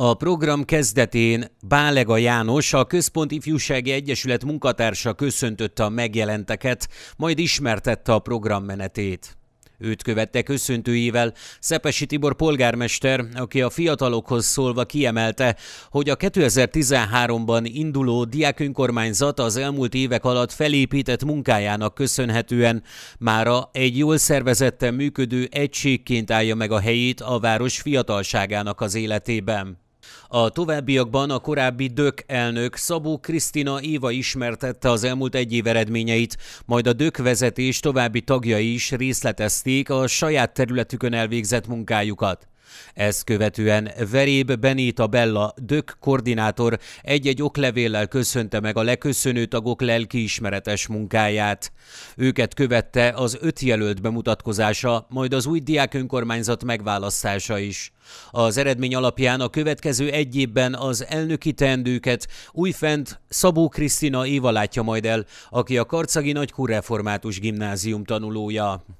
A program kezdetén Bálega János, a Központ Ifjúsági Egyesület munkatársa köszöntötte a megjelenteket, majd ismertette a program menetét. Őt követte köszöntőjével Szepesi Tibor polgármester, aki a fiatalokhoz szólva kiemelte, hogy a 2013-ban induló diák önkormányzat az elmúlt évek alatt felépített munkájának köszönhetően mára egy jól szervezetten működő egységként állja meg a helyét a város fiatalságának az életében. A továbbiakban a korábbi DÖK elnök Szabó Krisztina Éva ismertette az elmúlt egy év eredményeit, majd a DÖK vezetés további tagjai is részletezték a saját területükön elvégzett munkájukat. Ezt követően Veréb Benita Bella, Dök koordinátor egy-egy oklevéllel köszönte meg a leköszönő tagok lelkiismeretes munkáját. Őket követte az öt jelölt bemutatkozása, majd az új diák önkormányzat megválasztása is. Az eredmény alapján a következő egy évben az elnöki teendőket újfent Szabó Krisztina Éva látja majd el, aki a Karcagi Nagykú Református Gimnázium tanulója.